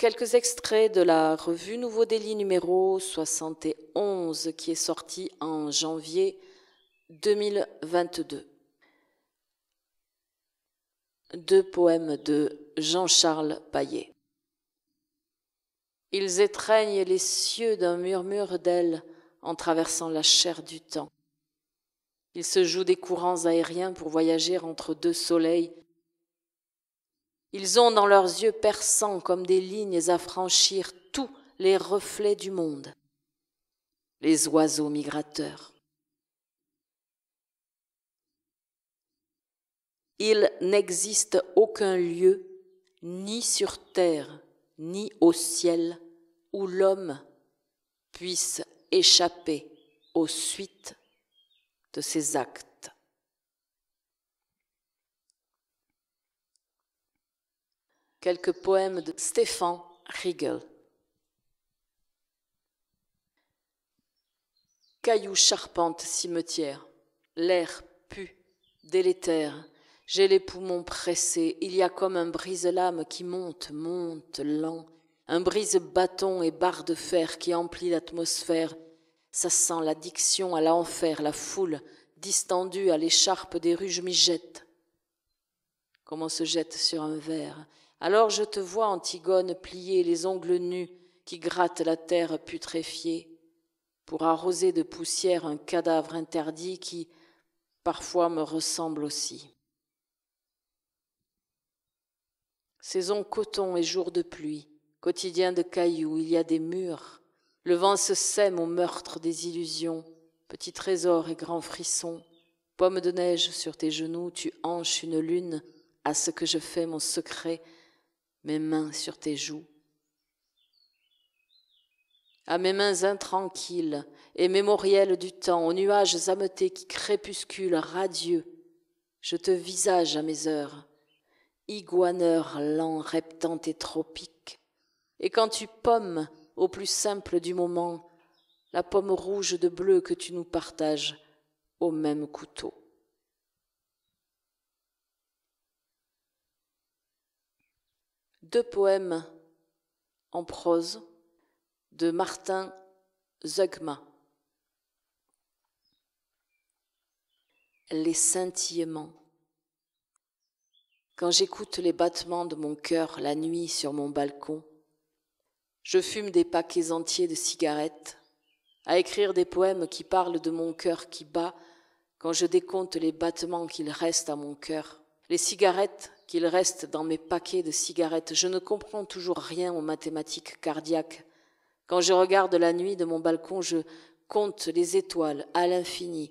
Quelques extraits de la revue Nouveau Délit numéro 71 qui est sortie en janvier 2022. Deux poèmes de Jean-Charles Paillet. Ils étreignent les cieux d'un murmure d'ailes en traversant la chair du temps. Ils se jouent des courants aériens pour voyager entre deux soleils ils ont dans leurs yeux perçants comme des lignes à franchir tous les reflets du monde, les oiseaux migrateurs. Il n'existe aucun lieu, ni sur terre, ni au ciel, où l'homme puisse échapper aux suites de ses actes. quelques poèmes de Stéphane Riegel. Cailloux charpente cimetière, l'air pu délétère. J'ai les poumons pressés, il y a comme un brise-lame qui monte, monte, lent. Un brise-bâton et barre de fer qui emplit l'atmosphère. Ça sent l'addiction à l'enfer, la foule, distendue à l'écharpe des rues, je m'y jette. Comme on se jette sur un verre, alors je te vois, Antigone, plier les ongles nus qui grattent la terre putréfiée, pour arroser de poussière un cadavre interdit qui, parfois, me ressemble aussi. Saison coton et jour de pluie, quotidien de cailloux, il y a des murs. Le vent se sème au meurtre des illusions, petits trésors et grands frissons. Pomme de neige sur tes genoux, tu hanches une lune à ce que je fais mon secret mes mains sur tes joues, à mes mains intranquilles et mémorielles du temps, aux nuages ameutés qui crépusculent radieux, je te visage à mes heures, iguaneur lent, reptant et tropique, et quand tu pommes au plus simple du moment, la pomme rouge de bleu que tu nous partages au même couteau. deux poèmes en prose de Martin Zeugma. Les scintillements. Quand j'écoute les battements de mon cœur la nuit sur mon balcon, je fume des paquets entiers de cigarettes, à écrire des poèmes qui parlent de mon cœur qui bat quand je décompte les battements qu'il reste à mon cœur, les cigarettes qu'il reste dans mes paquets de cigarettes. Je ne comprends toujours rien aux mathématiques cardiaques. Quand je regarde la nuit de mon balcon, je compte les étoiles à l'infini.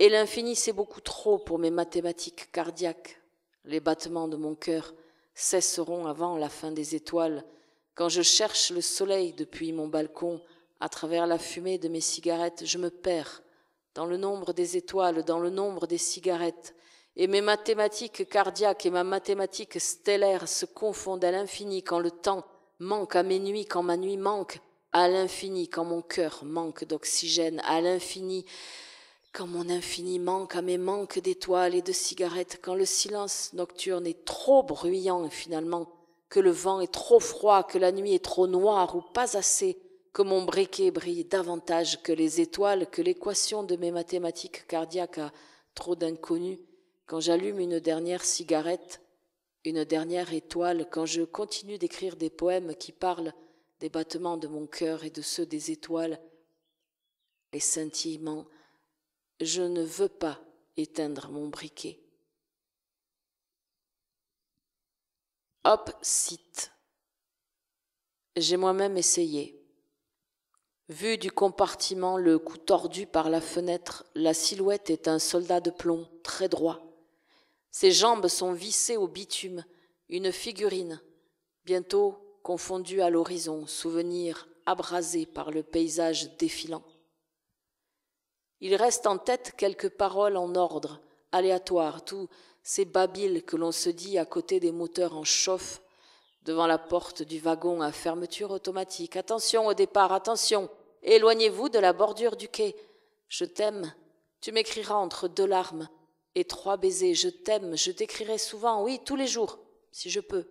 Et l'infini, c'est beaucoup trop pour mes mathématiques cardiaques. Les battements de mon cœur cesseront avant la fin des étoiles. Quand je cherche le soleil depuis mon balcon, à travers la fumée de mes cigarettes, je me perds dans le nombre des étoiles, dans le nombre des cigarettes et mes mathématiques cardiaques et ma mathématique stellaire se confondent à l'infini quand le temps manque à mes nuits, quand ma nuit manque à l'infini, quand mon cœur manque d'oxygène à l'infini, quand mon infini manque à mes manques d'étoiles et de cigarettes, quand le silence nocturne est trop bruyant finalement, que le vent est trop froid, que la nuit est trop noire ou pas assez, que mon briquet brille davantage que les étoiles, que l'équation de mes mathématiques cardiaques a trop d'inconnus, quand j'allume une dernière cigarette, une dernière étoile, quand je continue d'écrire des poèmes qui parlent des battements de mon cœur et de ceux des étoiles, les scintillements, je ne veux pas éteindre mon briquet. Hop, site. J'ai moi-même essayé. Vu du compartiment, le cou tordu par la fenêtre, la silhouette est un soldat de plomb, très droit, ses jambes sont vissées au bitume, une figurine, bientôt confondue à l'horizon, souvenir abrasé par le paysage défilant. Il reste en tête quelques paroles en ordre, aléatoires, tous ces babiles que l'on se dit à côté des moteurs en chauffe, devant la porte du wagon à fermeture automatique. Attention au départ, attention, éloignez-vous de la bordure du quai. Je t'aime, tu m'écriras entre deux larmes et trois baisers. Je t'aime, je t'écrirai souvent, oui, tous les jours, si je peux.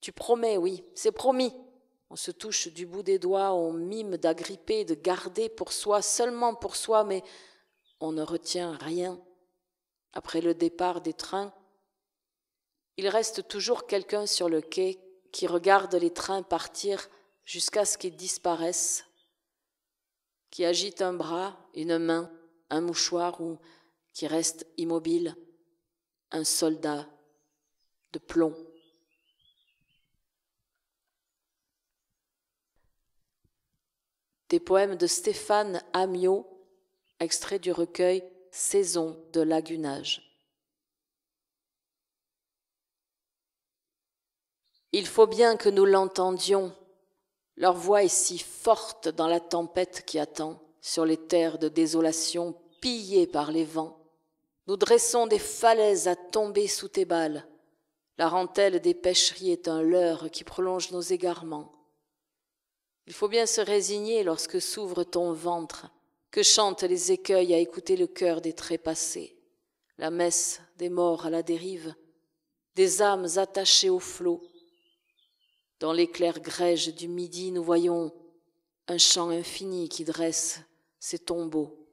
Tu promets, oui, c'est promis. On se touche du bout des doigts, on mime d'agripper, de garder pour soi, seulement pour soi, mais on ne retient rien. Après le départ des trains, il reste toujours quelqu'un sur le quai qui regarde les trains partir jusqu'à ce qu'ils disparaissent, qui agite un bras, une main, un mouchoir ou qui reste immobile, un soldat de plomb. Des poèmes de Stéphane Amiot, extrait du recueil Saison de lagunage. Il faut bien que nous l'entendions. Leur voix est si forte dans la tempête qui attend, sur les terres de désolation pillées par les vents. Nous dressons des falaises à tomber sous tes balles. La rentelle des pêcheries est un leurre qui prolonge nos égarements. Il faut bien se résigner lorsque s'ouvre ton ventre, que chantent les écueils à écouter le cœur des trépassés, la messe des morts à la dérive, des âmes attachées au flot. Dans l'éclair grège du midi, nous voyons un chant infini qui dresse ses tombeaux.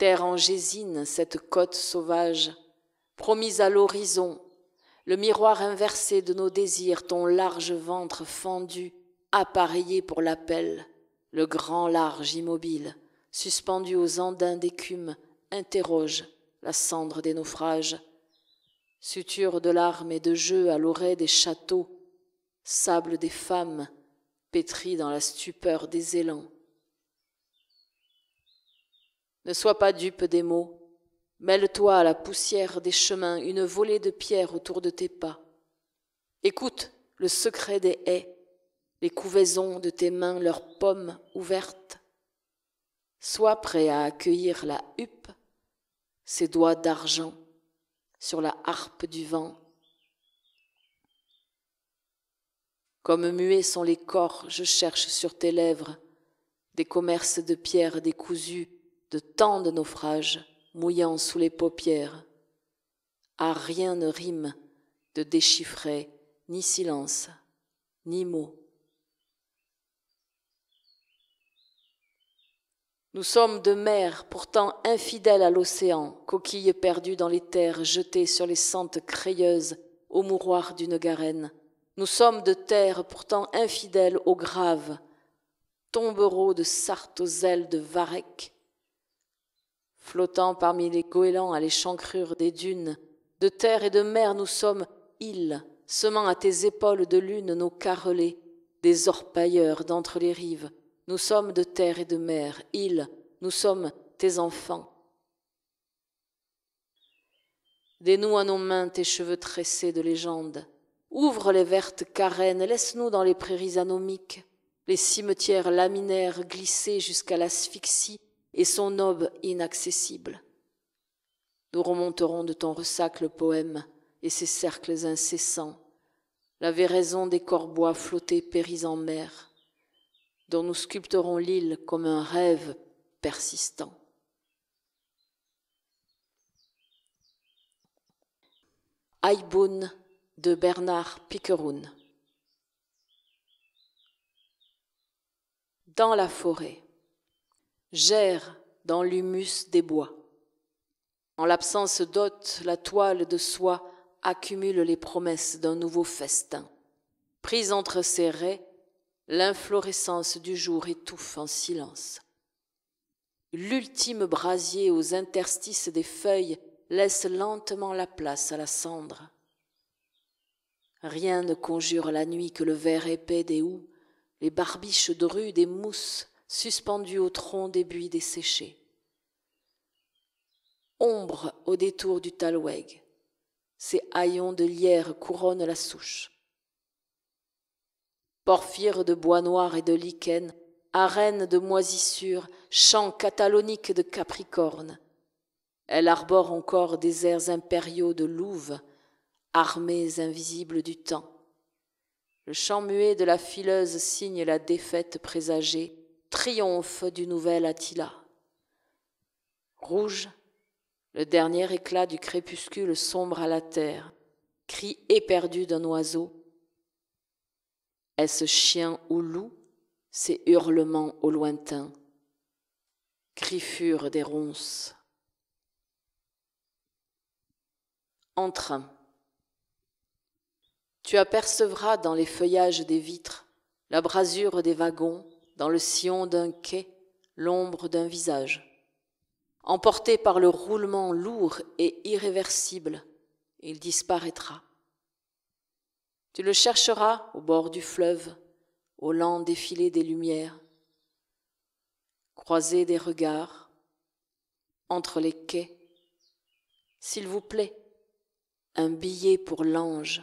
terre gésine, cette côte sauvage, promise à l'horizon, le miroir inversé de nos désirs, ton large ventre fendu, appareillé pour l'appel, le grand large immobile, suspendu aux andins d'écume, interroge la cendre des naufrages. Suture de larmes et de jeux à l'oreille des châteaux, sable des femmes, pétri dans la stupeur des élans. Ne sois pas dupe des mots. Mêle-toi à la poussière des chemins, une volée de pierres autour de tes pas. Écoute le secret des haies, les couvaisons de tes mains, leurs pommes ouvertes. Sois prêt à accueillir la huppe, ses doigts d'argent, sur la harpe du vent. Comme muets sont les corps, je cherche sur tes lèvres des commerces de pierres décousues, de tant de naufrages mouillant sous les paupières. À rien ne rime de déchiffrer ni silence, ni mot. Nous sommes de mer pourtant infidèles à l'océan, coquilles perdues dans les terres jetées sur les sentes crayeuses au mouroir d'une garenne. Nous sommes de terre pourtant infidèles aux graves, tombereaux de sartes aux ailes de varec. Flottant parmi les goélands à l'échancrure des dunes, de terre et de mer nous sommes îles, semant à tes épaules de lune nos carrelés, des orpailleurs d'entre les rives. Nous sommes de terre et de mer, îles, nous sommes tes enfants. Dénoue à nos mains tes cheveux tressés de légende. Ouvre les vertes carènes, laisse-nous dans les prairies anomiques, les cimetières laminaires glissés jusqu'à l'asphyxie et son aube inaccessible. Nous remonterons de ton ressac le poème et ses cercles incessants, la véraison des corbois flottés péris en mer, dont nous sculpterons l'île comme un rêve persistant. Aïboun de Bernard Piqueroun Dans la forêt gère dans l'humus des bois. En l'absence d'hôte, la toile de soie accumule les promesses d'un nouveau festin. Prise entre ses raies, l'inflorescence du jour étouffe en silence. L'ultime brasier aux interstices des feuilles laisse lentement la place à la cendre. Rien ne conjure la nuit que le verre épais des houx, les barbiches drues des mousses, suspendu au tronc des buis desséchés. Ombre au détour du talweg, ses haillons de lierre couronnent la souche. Porphyre de bois noir et de lichen, arène de moisissures, chant catalonique de capricorne. Elle arbore encore des airs impériaux de louve, armées invisibles du temps. Le chant muet de la fileuse signe la défaite présagée, triomphe du nouvel Attila. Rouge, le dernier éclat du crépuscule sombre à la terre, cri éperdu d'un oiseau. Est-ce chien ou loup, ces hurlements au lointain Griffure des ronces. Entrain. Tu apercevras dans les feuillages des vitres la brasure des wagons, dans le sillon d'un quai, l'ombre d'un visage. Emporté par le roulement lourd et irréversible, il disparaîtra. Tu le chercheras au bord du fleuve, au lent défilé des lumières, croisé des regards, entre les quais. S'il vous plaît, un billet pour l'ange.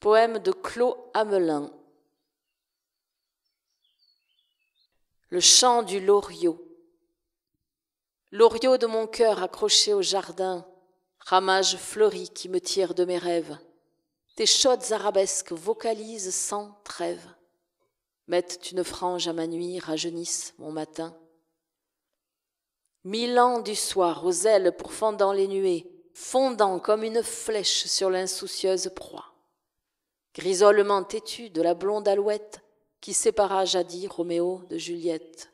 Poème de Claude Hamelin. Le chant du loriot. Loriot de mon cœur accroché au jardin, ramage fleuri qui me tire de mes rêves. Tes chaudes arabesques vocalisent sans trêve. Mettent une frange à ma nuit, rajeunissent mon matin. Mille ans du soir aux ailes pourfendant les nuées, fondant comme une flèche sur l'insoucieuse proie. Grisolement têtu de la blonde alouette qui sépara jadis Roméo de Juliette,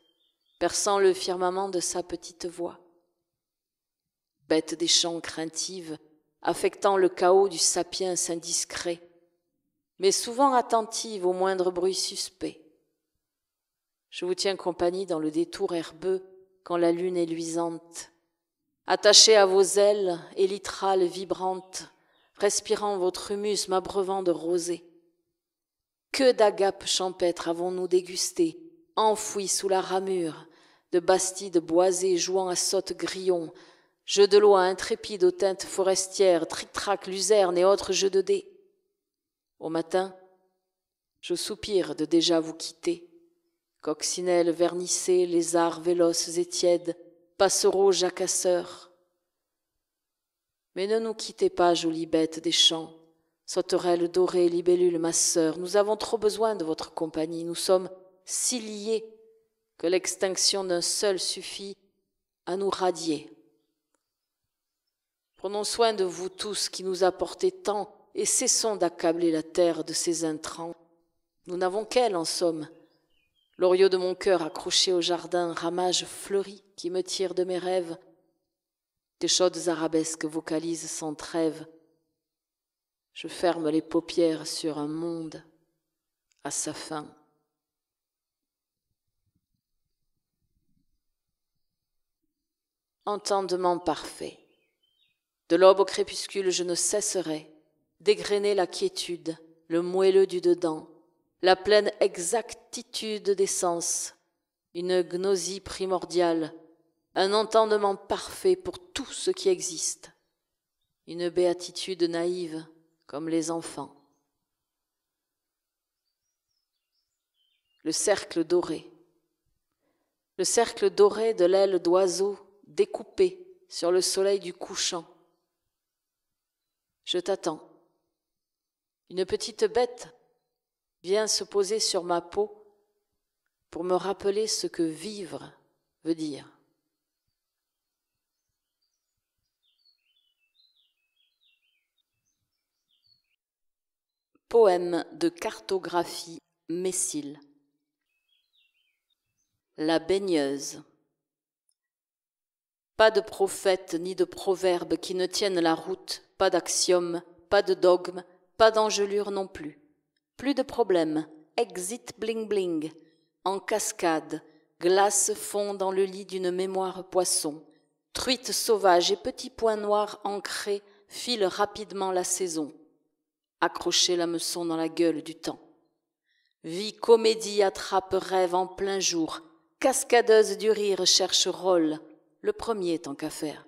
perçant le firmament de sa petite voix. Bête des champs craintive, affectant le chaos du sapiens indiscret, mais souvent attentive au moindre bruit suspect. Je vous tiens compagnie dans le détour herbeux quand la lune est luisante. Attachée à vos ailes, élytrales vibrantes, respirant votre humus, m'abreuvant de rosée. Que d'agapes champêtres avons-nous dégusté, enfouis sous la ramure, de bastides boisées jouant à sottes grillons, jeux de lois intrépides aux teintes forestières, trictrac, luzerne et autres jeux de dés. Au matin, je soupire de déjà vous quitter. Coccinelles vernissées, lézards véloces et tièdes, passereaux jacasseurs, mais ne nous quittez pas, jolie bête des champs. Sauterelle dorée, libellule, ma sœur, nous avons trop besoin de votre compagnie. Nous sommes si liés que l'extinction d'un seul suffit à nous radier. Prenons soin de vous tous qui nous apportez tant et cessons d'accabler la terre de ces intrants. Nous n'avons qu'elle, en somme. L'oriot de mon cœur accroché au jardin, ramage fleuri qui me tire de mes rêves, des chaudes arabesques vocalisent sans trêve. Je ferme les paupières sur un monde à sa fin. Entendement parfait. De l'aube au crépuscule, je ne cesserai d'égrener la quiétude, le moelleux du dedans, la pleine exactitude des sens, une gnosie primordiale un entendement parfait pour tout ce qui existe, une béatitude naïve comme les enfants. Le cercle doré, le cercle doré de l'aile d'oiseau découpée sur le soleil du couchant. Je t'attends. Une petite bête vient se poser sur ma peau pour me rappeler ce que vivre veut dire. Poème de cartographie Messile. La baigneuse. Pas de prophète ni de proverbe qui ne tiennent la route, pas d'axiome, pas de dogme, pas d'engelure non plus. Plus de problème, exit bling bling, en cascade, glace fond dans le lit d'une mémoire poisson, Truites sauvages et petits points noirs ancrés filent rapidement la saison accrocher la meçon dans la gueule du temps. Vie comédie attrape rêve en plein jour, cascadeuse du rire cherche rôle, le premier tant qu'à faire.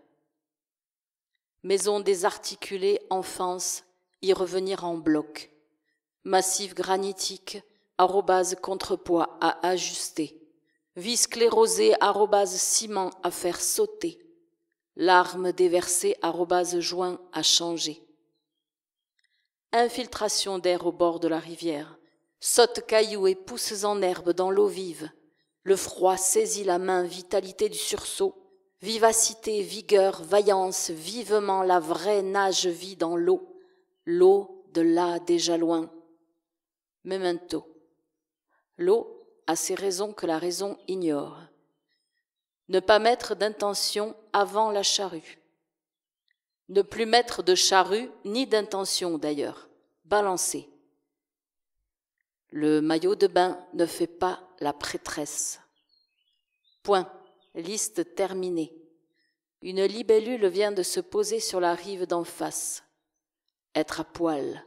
Maison désarticulée, enfance, y revenir en bloc. Massif granitique, arrobase contrepoids à ajuster. Vie sclérosée, arrobase ciment à faire sauter. Larmes déversées, arrobase joint à changer infiltration d'air au bord de la rivière, saute cailloux et pousses en herbe dans l'eau vive. Le froid saisit la main, vitalité du sursaut, vivacité, vigueur, vaillance, vivement la vraie nage vit dans l'eau, l'eau de là déjà loin. Memento. L'eau a ses raisons que la raison ignore. Ne pas mettre d'intention avant la charrue. Ne plus mettre de charrue ni d'intention d'ailleurs. Balancer. Le maillot de bain ne fait pas la prêtresse. Point. Liste terminée. Une libellule vient de se poser sur la rive d'en face. Être à poil.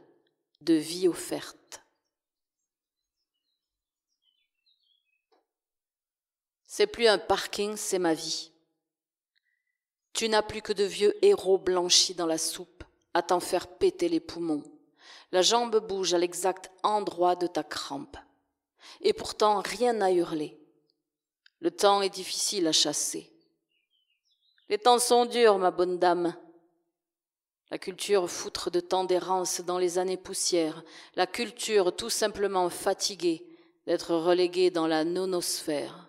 De vie offerte. C'est plus un parking, c'est ma vie. Tu n'as plus que de vieux héros blanchis dans la soupe, à t'en faire péter les poumons. La jambe bouge à l'exact endroit de ta crampe. Et pourtant rien n'a hurlé. Le temps est difficile à chasser. Les temps sont durs, ma bonne dame. La culture foutre de tant d'errance dans les années poussières, la culture tout simplement fatiguée d'être reléguée dans la nonosphère.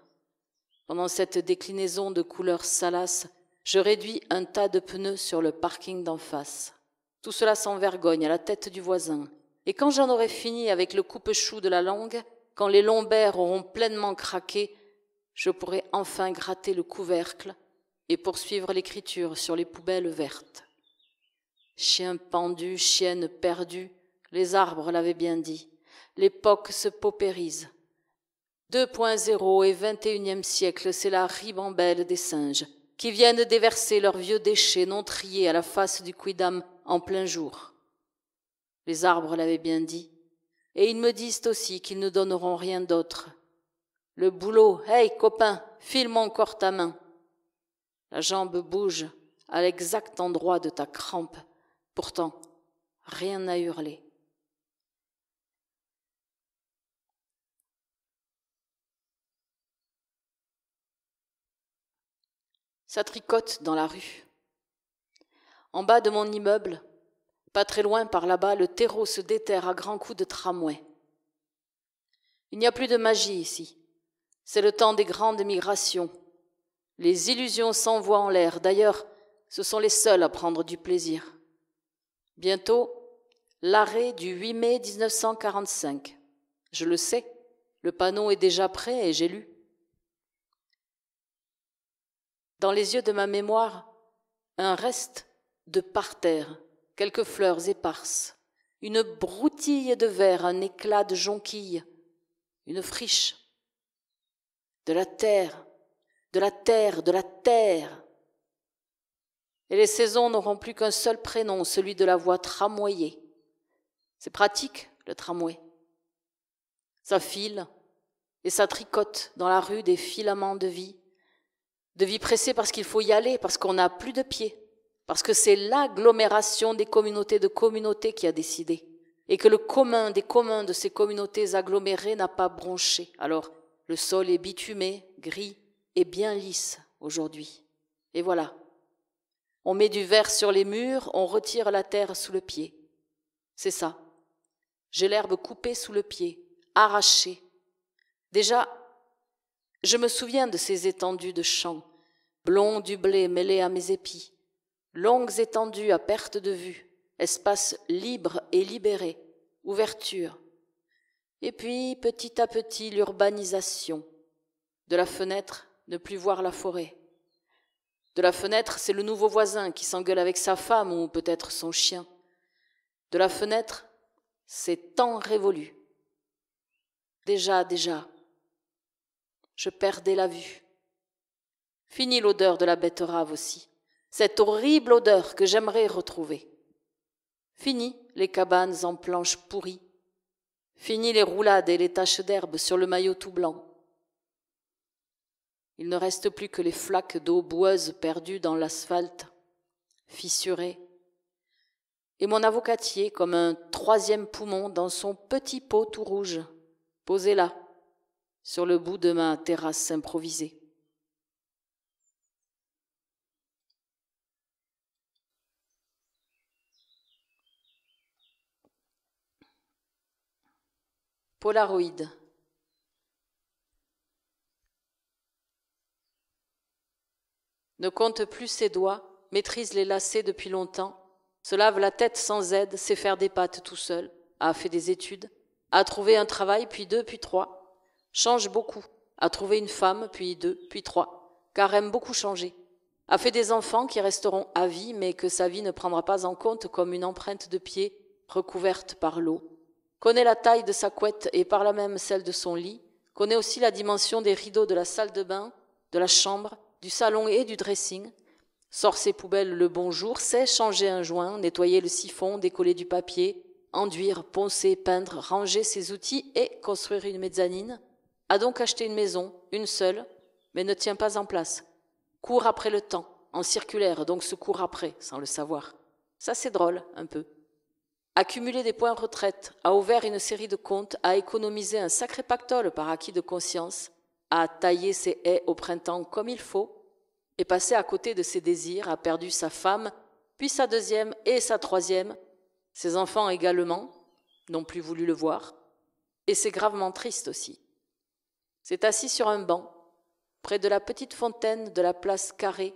Pendant cette déclinaison de couleurs salaces, je réduis un tas de pneus sur le parking d'en face. Tout cela sans vergogne, à la tête du voisin. Et quand j'en aurai fini avec le coupe-chou de la langue, quand les lombaires auront pleinement craqué, je pourrai enfin gratter le couvercle et poursuivre l'écriture sur les poubelles vertes. Chien pendu, chienne perdue, les arbres l'avaient bien dit. L'époque se paupérise. 2.0 et 21e siècle, c'est la ribambelle des singes qui viennent déverser leurs vieux déchets non triés à la face du quidam en plein jour. Les arbres l'avaient bien dit, et ils me disent aussi qu'ils ne donneront rien d'autre. Le boulot, hey copain, file-moi encore ta main. La jambe bouge à l'exact endroit de ta crampe. Pourtant, rien n'a hurlé. Ça tricote dans la rue. En bas de mon immeuble, pas très loin par là-bas, le terreau se déterre à grands coups de tramway. Il n'y a plus de magie ici. C'est le temps des grandes migrations. Les illusions s'envoient en l'air. D'ailleurs, ce sont les seuls à prendre du plaisir. Bientôt, l'arrêt du 8 mai 1945. Je le sais, le panneau est déjà prêt et j'ai lu. dans les yeux de ma mémoire, un reste de parterre, quelques fleurs éparses, une broutille de verre, un éclat de jonquille, une friche, de la terre, de la terre, de la terre. Et les saisons n'auront plus qu'un seul prénom, celui de la voie tramoyée. C'est pratique, le tramway. Ça file et ça tricote dans la rue des filaments de vie de vie pressée parce qu'il faut y aller, parce qu'on n'a plus de pied, parce que c'est l'agglomération des communautés de communautés qui a décidé, et que le commun des communs de ces communautés agglomérées n'a pas bronché. Alors, le sol est bitumé, gris et bien lisse aujourd'hui. Et voilà. On met du verre sur les murs, on retire la terre sous le pied. C'est ça. J'ai l'herbe coupée sous le pied, arrachée. Déjà, je me souviens de ces étendues de champs blond du blé mêlé à mes épis, longues étendues à perte de vue, espace libre et libéré, ouverture. Et puis, petit à petit, l'urbanisation. De la fenêtre, ne plus voir la forêt. De la fenêtre, c'est le nouveau voisin qui s'engueule avec sa femme ou peut-être son chien. De la fenêtre, c'est temps révolu. Déjà, déjà, je perdais la vue. Fini l'odeur de la betterave aussi, cette horrible odeur que j'aimerais retrouver. Fini les cabanes en planches pourries. Fini les roulades et les taches d'herbe sur le maillot tout blanc. Il ne reste plus que les flaques d'eau boueuse perdues dans l'asphalte, fissurées. Et mon avocatier comme un troisième poumon dans son petit pot tout rouge, posé là, sur le bout de ma terrasse improvisée. Polaroid. Ne compte plus ses doigts, maîtrise les lacets depuis longtemps, se lave la tête sans aide, sait faire des pattes tout seul, a fait des études, a trouvé un travail, puis deux, puis trois, change beaucoup, a trouvé une femme, puis deux, puis trois, car aime beaucoup changer, a fait des enfants qui resteront à vie, mais que sa vie ne prendra pas en compte comme une empreinte de pied recouverte par l'eau, connaît la taille de sa couette et par là même celle de son lit, connaît aussi la dimension des rideaux de la salle de bain, de la chambre, du salon et du dressing, sort ses poubelles le bonjour, sait changer un joint, nettoyer le siphon, décoller du papier, enduire, poncer, peindre, ranger ses outils et construire une mezzanine, a donc acheté une maison, une seule, mais ne tient pas en place. Court après le temps, en circulaire, donc se court après, sans le savoir. Ça c'est drôle, un peu accumulé des points retraite, a ouvert une série de comptes, a économisé un sacré pactole par acquis de conscience, a taillé ses haies au printemps comme il faut, et passé à côté de ses désirs, a perdu sa femme, puis sa deuxième et sa troisième, ses enfants également, n'ont plus voulu le voir, et c'est gravement triste aussi. C'est assis sur un banc, près de la petite fontaine de la place Carré,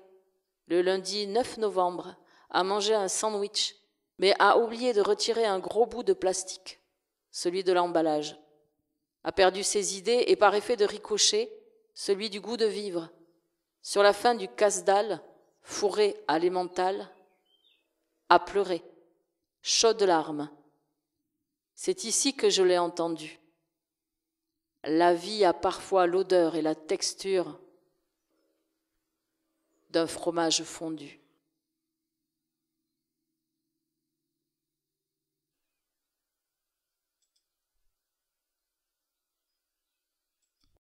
le lundi 9 novembre, à manger un sandwich mais a oublié de retirer un gros bout de plastique, celui de l'emballage, a perdu ses idées et par effet de ricochet, celui du goût de vivre. Sur la fin du casse-dalle, fourré à l'émental, a pleuré, chaude larmes. C'est ici que je l'ai entendu. La vie a parfois l'odeur et la texture d'un fromage fondu.